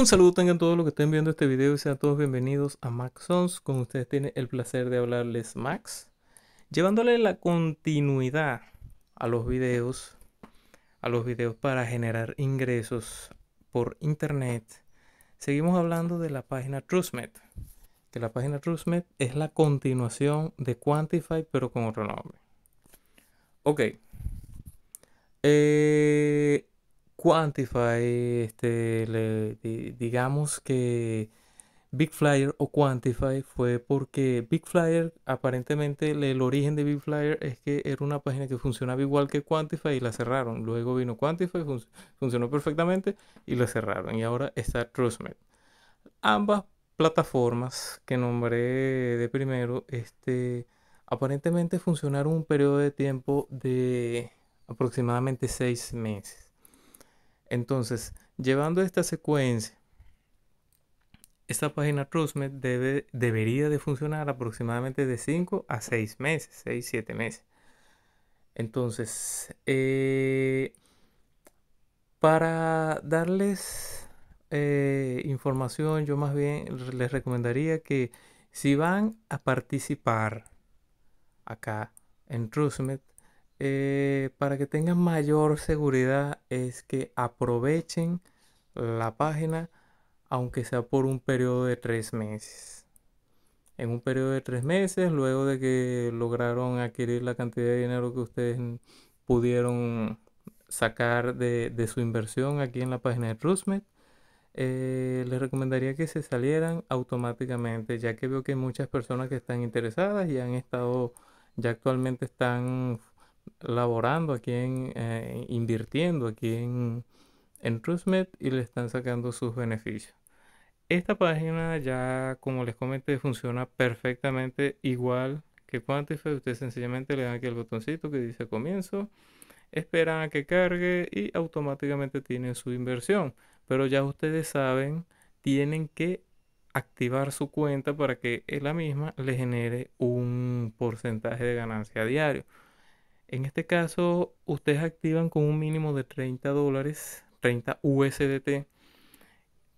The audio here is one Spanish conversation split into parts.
Un saludo tengan todos los que estén viendo este video y sean todos bienvenidos a Max Sons. Con ustedes tiene el placer de hablarles Max, llevándole la continuidad a los videos, a los videos para generar ingresos por internet. Seguimos hablando de la página trustmet que la página trustmet es la continuación de Quantify pero con otro nombre. Ok. Eh, Quantify, este, digamos que Big Flyer o Quantify fue porque Big Flyer, aparentemente el origen de Big Flyer es que era una página que funcionaba igual que Quantify y la cerraron. Luego vino Quantify, funcionó perfectamente y la cerraron. Y ahora está TrustMed. Ambas plataformas que nombré de primero, este, aparentemente funcionaron un periodo de tiempo de aproximadamente seis meses. Entonces, llevando esta secuencia, esta página TrustMed debería de funcionar aproximadamente de 5 a 6 meses, 6, 7 meses. Entonces, eh, para darles eh, información, yo más bien les recomendaría que si van a participar acá en TrustMed, eh, para que tengan mayor seguridad es que aprovechen la página aunque sea por un periodo de tres meses. En un periodo de tres meses, luego de que lograron adquirir la cantidad de dinero que ustedes pudieron sacar de, su inversión aquí en la página de Trustmet, eh, les recomendaría que se salieran automáticamente, ya que veo que hay muchas personas que están interesadas y han estado, ya actualmente están laborando, aquí en, eh, invirtiendo aquí en, en y le están sacando sus beneficios. Esta página ya, como les comenté, funciona perfectamente igual que Quantify. Ustedes sencillamente le dan aquí el botoncito que dice comienzo, esperan a que cargue y automáticamente tienen su inversión. Pero ya ustedes saben, tienen que activar su cuenta para que la misma le genere un porcentaje de ganancia diario. En este caso, ustedes activan con un mínimo de 30 dólares, 30 USDT,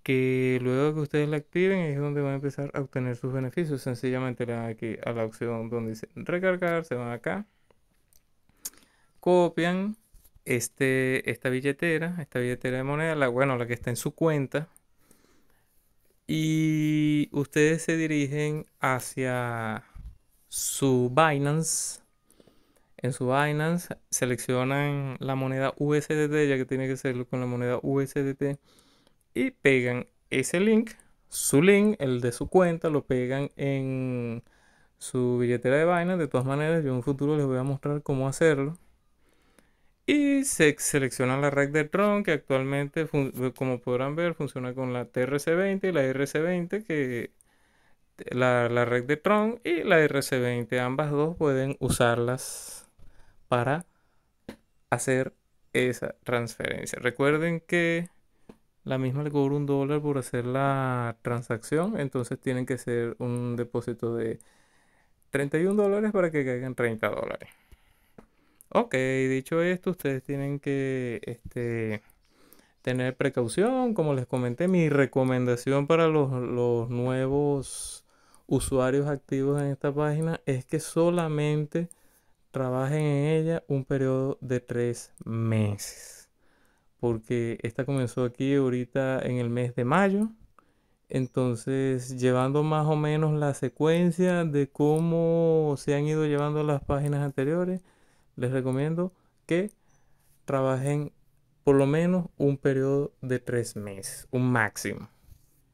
que luego que ustedes la activen es donde van a empezar a obtener sus beneficios. Sencillamente le dan aquí a la opción donde dice recargar, se van acá, copian este, esta billetera, esta billetera de moneda, la, bueno, la que está en su cuenta, y ustedes se dirigen hacia su Binance en su Binance, seleccionan la moneda USDT, ya que tiene que ser con la moneda USDT, y pegan ese link, su link, el de su cuenta, lo pegan en su billetera de Binance. De todas maneras, yo en un futuro les voy a mostrar cómo hacerlo. Y se selecciona la red de Tron, que actualmente, como podrán ver, funciona con la TRC20 y la RC20, que la, la red de Tron y la RC20, ambas dos pueden usarlas para hacer esa transferencia. Recuerden que la misma le cobra un dólar por hacer la transacción, entonces tienen que ser un depósito de 31 dólares para que caigan 30 dólares. Ok, dicho esto, ustedes tienen que este, tener precaución. Como les comenté, mi recomendación para los, los nuevos usuarios activos en esta página es que solamente trabajen en ella un periodo de tres meses. Porque esta comenzó aquí ahorita en el mes de mayo. Entonces, llevando más o menos la secuencia de cómo se han ido llevando las páginas anteriores, les recomiendo que trabajen por lo menos un periodo de tres meses, un máximo,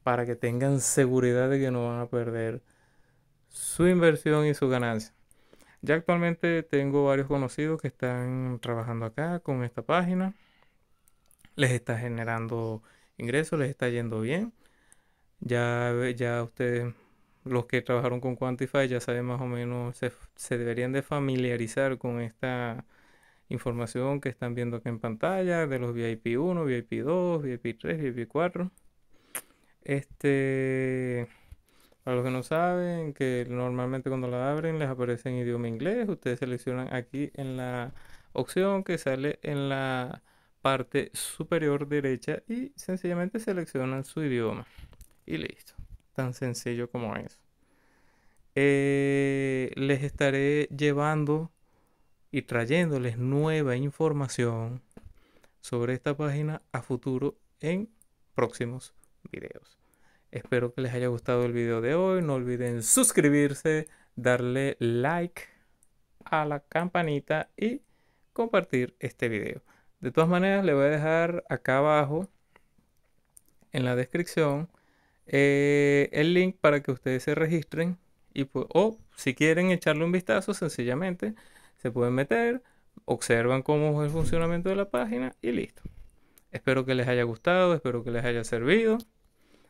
para que tengan seguridad de que no van a perder su inversión y su ganancia. Ya actualmente tengo varios conocidos que están trabajando acá con esta página. Les está generando ingresos, les está yendo bien. Ya, ya ustedes, los que trabajaron con Quantify, ya saben más o menos, se, deberían de familiarizar con esta información que están viendo acá en pantalla de los VIP 1, VIP 2, VIP 3, VIP 4. Este para los que no saben, que normalmente cuando la abren les aparece en idioma inglés, ustedes seleccionan aquí en la opción que sale en la parte superior derecha y sencillamente seleccionan su idioma. Y listo. Tan sencillo como es. Eh, les estaré llevando y trayéndoles nueva información sobre esta página a futuro en próximos videos. Espero que les haya gustado el video de hoy. No olviden suscribirse, darle like a la campanita y compartir este video. De todas maneras, le voy a dejar acá abajo en la descripción eh, el link para que ustedes se registren. Y o si quieren echarle un vistazo, sencillamente se pueden meter, observan cómo es el funcionamiento de la página y listo. Espero que les haya gustado, espero que les haya servido